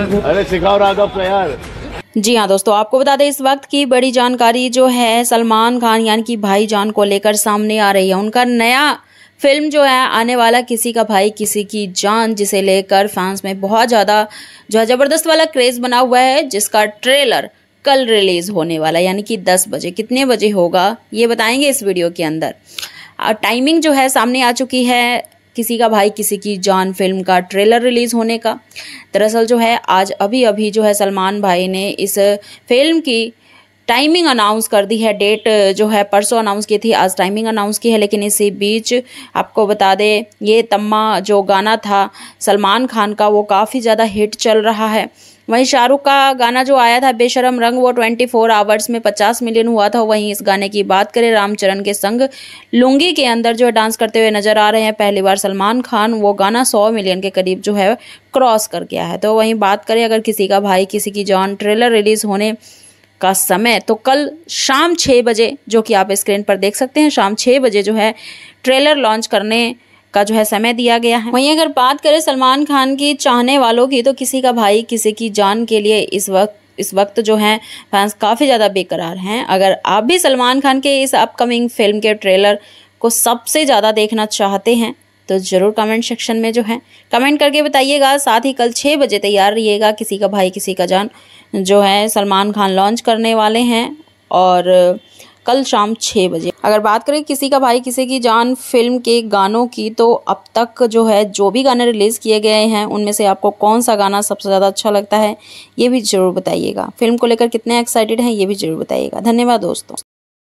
अरे सिखाओ राघव का यार जी हाँ दोस्तों आपको बता दें इस वक्त की बड़ी जानकारी जो है सलमान खान यानी कि जान को लेकर सामने आ रही है उनका नया फिल्म जो है आने वाला किसी का भाई किसी की जान जिसे लेकर फैंस में बहुत ज़्यादा जो है ज़बरदस्त वाला क्रेज़ बना हुआ है जिसका ट्रेलर कल रिलीज़ होने वाला यानी कि 10 बजे कितने बजे होगा ये बताएंगे इस वीडियो के अंदर टाइमिंग जो है सामने आ चुकी है किसी का भाई किसी की जान फिल्म का ट्रेलर रिलीज़ होने का दरअसल जो है आज अभी अभी जो है सलमान भाई ने इस फिल्म की टाइमिंग अनाउंस कर दी है डेट uh, जो है परसों अनाउंस की थी आज टाइमिंग अनाउंस की है लेकिन इसी बीच आपको बता दें ये तम्मा जो गाना था सलमान खान का वो काफ़ी ज़्यादा हिट चल रहा है वहीं शाहरुख का गाना जो आया था बेशरम रंग वो 24 आवर्स में 50 मिलियन हुआ था वहीं इस गाने की बात करें रामचरण के संग लुंगी के अंदर जो है डांस करते हुए नजर आ रहे हैं पहली बार सलमान खान वो गाना 100 मिलियन के करीब जो है क्रॉस कर गया है तो वहीं बात करें अगर किसी का भाई किसी की जॉन ट्रेलर रिलीज़ होने का समय तो कल शाम छः बजे जो कि आप स्क्रीन पर देख सकते हैं शाम छः बजे जो है ट्रेलर लॉन्च करने का जो है समय दिया गया है वहीं अगर बात करें सलमान खान की चाहने वालों की तो किसी का भाई किसी की जान के लिए इस वक्त इस वक्त जो है फैंस काफ़ी ज़्यादा बेकरार हैं अगर आप भी सलमान खान के इस अपकमिंग फिल्म के ट्रेलर को सबसे ज़्यादा देखना चाहते हैं तो ज़रूर कमेंट सेक्शन में जो है कमेंट करके बताइएगा साथ ही कल छः बजे तैयार रहिएगा किसी का भाई किसी का जान जो है सलमान खान लॉन्च करने वाले हैं और कल शाम छः बजे अगर बात करें किसी का भाई किसी की जान फिल्म के गानों की तो अब तक जो है जो भी गाने रिलीज़ किए गए हैं उनमें से आपको कौन सा गाना सबसे ज़्यादा अच्छा लगता है ये भी ज़रूर बताइएगा फिल्म को लेकर कितने एक्साइटेड हैं ये भी ज़रूर बताइएगा धन्यवाद दोस्तों